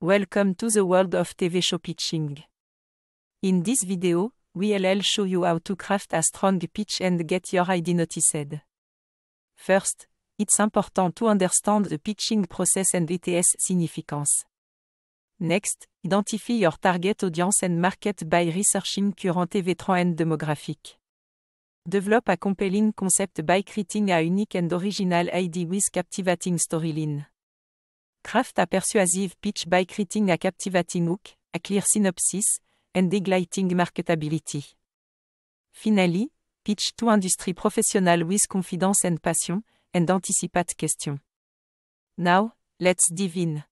Welcome to the world of TV show pitching. In this video, we'll show you how to craft a strong pitch and get your ID noticed. First, it's important to understand the pitching process and its significance. Next, identify your target audience and market by researching current TV trends and demographics. Develop a compelling concept by creating a unique and original ID with captivating storyline. Craft a persuasive pitch by creating a captivating hook, a clear synopsis, and igniting marketability. Finally, pitch to industry professional with confidence and passion, and anticipate questions. Now, let's dive in.